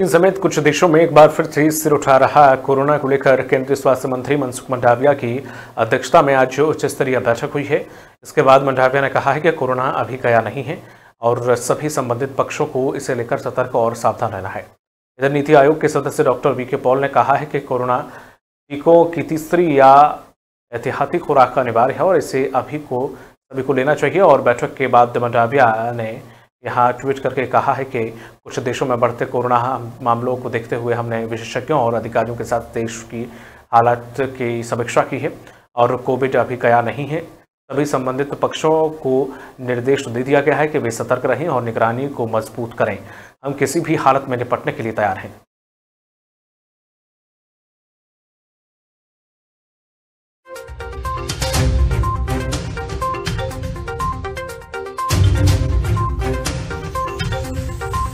चीन समेत कुछ देशों में एक बार फिर से सिर उठा रहा कोरोना को लेकर केंद्रीय स्वास्थ्य मंत्री मनसुख मंडाविया की अध्यक्षता में आज उच्च स्तरीय बैठक हुई है इसके बाद मंडाविया ने कहा है कि कोरोना अभी गया नहीं है और सभी संबंधित पक्षों को इसे लेकर सतर्क और सावधान रहना है इधर नीति आयोग के सदस्य डॉक्टर वी के पॉल ने कहा है कि कोरोना टीकों की तीसरी या एहतियाती खुराक का अनिवार्य है और इसे अभी को सभी को लेना चाहिए और बैठक के बाद मंडाविया ने यहाँ ट्वीट करके कहा है कि कुछ देशों में बढ़ते कोरोना मामलों को देखते हुए हमने विशेषज्ञों और अधिकारियों के साथ देश की हालात की समीक्षा की है और कोविड अभी कया नहीं है सभी संबंधित पक्षों को निर्देश तो दे दिया गया है कि वे सतर्क रहें और निगरानी को मजबूत करें हम किसी भी हालत में निपटने के लिए तैयार हैं